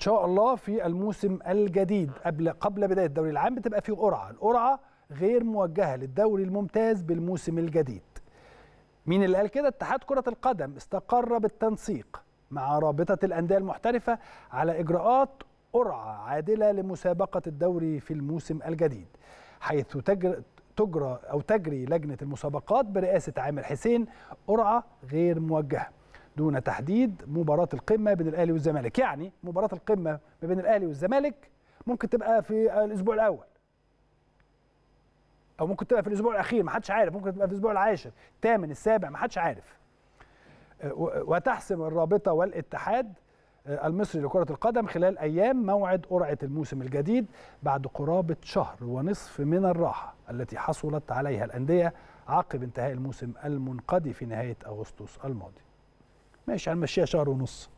ان شاء الله في الموسم الجديد قبل قبل بدايه الدوري العام بتبقى في قرعه، القرعه غير موجهه للدوري الممتاز بالموسم الجديد. مين اللي قال كده؟ اتحاد كره القدم استقر بالتنسيق مع رابطه الانديه المحترفه على اجراءات قرعه عادله لمسابقه الدوري في الموسم الجديد. حيث تجر تجرى او تجري لجنه المسابقات برئاسه عامر حسين قرعه غير موجهه. دون تحديد مباراة القمة بين الأهلي والزمالك يعني مباراة القمة ما بين الأهلي والزمالك ممكن تبقى في الأسبوع الأول أو ممكن تبقى في الأسبوع الأخير ما حدش عارف ممكن تبقى في الأسبوع العاشر الثامن السابع ما حدش عارف آه، وتحسم الرابطة والاتحاد آه، المصري لكرة القدم خلال أيام موعد قرعة الموسم الجديد بعد قرابة شهر ونصف من الراحة التي حصلت عليها الأندية عقب انتهاء الموسم المنقضي في نهاية أغسطس الماضي ماشي هنمشيها شهر ونص